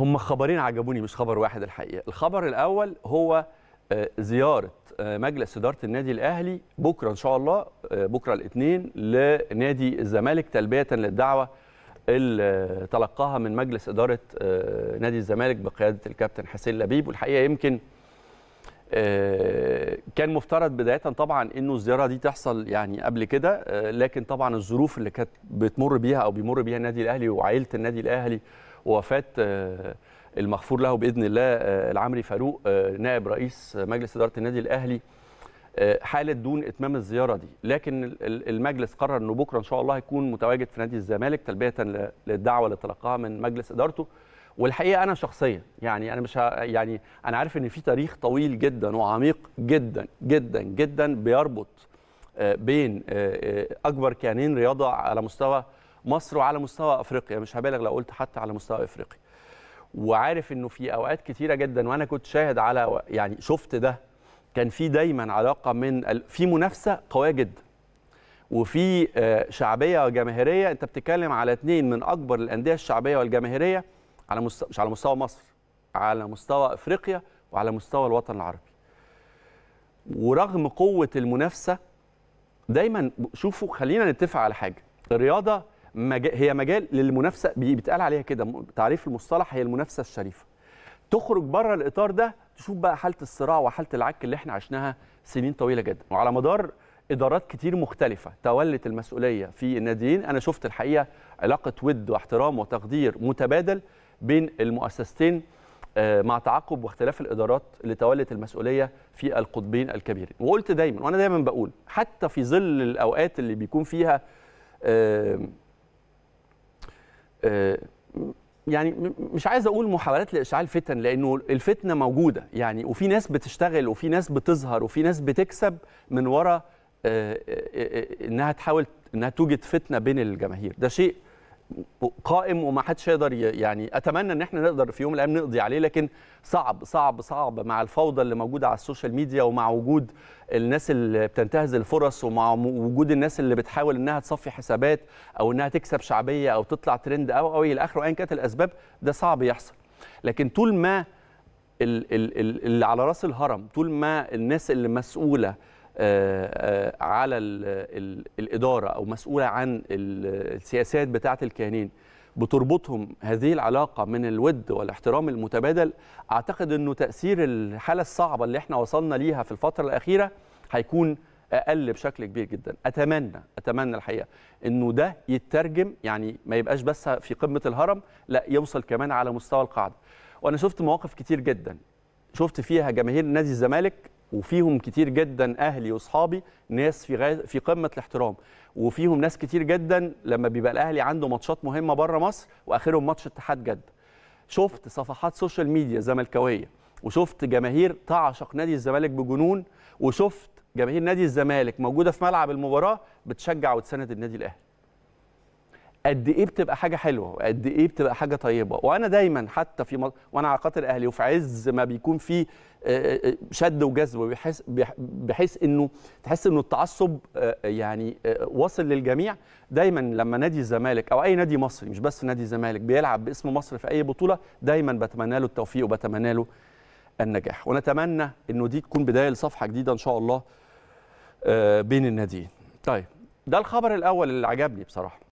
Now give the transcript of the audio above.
هم خبرين عجبوني مش خبر واحد الحقيقه الخبر الاول هو آه، زياره آه، مجلس اداره النادي الاهلي بكره ان شاء الله آه، بكره الاثنين لنادي الزمالك تلبيه للدعوه اللي تلقاها من مجلس اداره نادي الزمالك بقياده الكابتن حسين لبيب والحقيقه يمكن كان مفترض بدايه طبعا انه الزياره دي تحصل يعني قبل كده لكن طبعا الظروف اللي كانت بتمر بيها او بيمر بيها النادي الاهلي وعائله النادي الاهلي ووفاه آه، المغفور له باذن الله آه، العمري فاروق آه، نائب رئيس مجلس اداره النادي الاهلي حاله دون اتمام الزياره دي لكن المجلس قرر انه بكره ان شاء الله هيكون متواجد في نادي الزمالك تلبيه للدعوه اللي تلقاها من مجلس ادارته والحقيقه انا شخصيا يعني انا مش يعني انا عارف ان في تاريخ طويل جدا وعميق جدا جدا جدا بيربط بين اكبر كيانين رياضه على مستوى مصر وعلى مستوى افريقيا مش هبالغ لو قلت حتى على مستوى افريقيا وعارف انه في اوقات كتيره جدا وانا كنت شاهد على يعني شفت ده كان في دايما علاقه من في منافسه قويه جدا وفي آه، شعبيه وجماهيريه انت بتتكلم على اثنين من اكبر الانديه الشعبيه والجماهيريه على مش على مستوى مصر على مستوى افريقيا وعلى مستوى الوطن العربي ورغم قوه المنافسه دايما شوفوا خلينا نتفق على حاجه الرياضه مجال هي مجال للمنافسه بيتقال عليها كده تعريف المصطلح هي المنافسه الشريفه تخرج بره الاطار ده تشوف بقى حاله الصراع وحاله العك اللي احنا عشناها سنين طويله جدا وعلى مدار ادارات كتير مختلفه تولت المسؤوليه في الناديين انا شفت الحقيقه علاقه ود واحترام وتقدير متبادل بين المؤسستين آه، مع تعاقب واختلاف الادارات اللي تولت المسؤوليه في القطبين الكبيرين وقلت دايما وانا دايما بقول حتى في ظل الاوقات اللي بيكون فيها آه، يعني مش عايز اقول محاولات لاشعال فتن لانه الفتنه موجوده يعني وفي ناس بتشتغل وفي ناس بتظهر وفي ناس بتكسب من ورا آه، آه، انها تحاول انها توجد فتنه بين الجماهير ده شيء قائم وما حدش يقدر يعني اتمنى ان احنا نقدر في يوم من الايام نقضي عليه لكن صعب صعب صعب مع الفوضى اللي موجوده على السوشيال ميديا ومع وجود الناس اللي بتنتهز الفرص ومع وجود الناس اللي بتحاول انها تصفي حسابات او انها تكسب شعبيه او تطلع ترند او او الى اخره وان كانت الاسباب ده صعب يحصل لكن طول ما اللي على راس الهرم طول ما الناس اللي مسؤوله آه، آه، على الإدارة أو مسؤولة عن السياسات بتاعة الكيانين بتربطهم هذه العلاقة من الود والاحترام المتبادل أعتقد أنه تأثير الحالة الصعبة اللي احنا وصلنا ليها في الفترة الأخيرة هيكون أقل بشكل كبير جدا أتمنى أتمنى الحقيقة أنه ده يترجم يعني ما يبقاش بس في قمة الهرم لا يوصل كمان على مستوى القاعدة وأنا شفت مواقف كتير جدا شفت فيها جماهير نادي الزمالك وفيهم كتير جدا اهلي واصحابي ناس في في قمه الاحترام وفيهم ناس كتير جدا لما بيبقى الاهلي عنده ماتشات مهمه بره مصر واخرهم ماتش اتحاد جده شفت صفحات سوشيال ميديا زملكاويه وشفت جماهير تعشق نادي الزمالك بجنون وشفت جماهير نادي الزمالك موجوده في ملعب المباراه بتشجع وتساند النادي الاهلي قد ايه بتبقى حاجه حلوه وقد ايه بتبقى حاجه طيبه وانا دايما حتى في مصر وانا على قطر اهلي وفي عز ما بيكون في شد وجذب بحس بحيث انه تحس انه التعصب يعني واصل للجميع دايما لما نادي الزمالك او اي نادي مصري مش بس نادي الزمالك بيلعب باسم مصر في اي بطوله دايما بتمنى له التوفيق وبتمنى له النجاح ونتمنى انه دي تكون بدايه لصفحه جديده ان شاء الله بين الناديين طيب ده الخبر الاول اللي عجبني بصراحه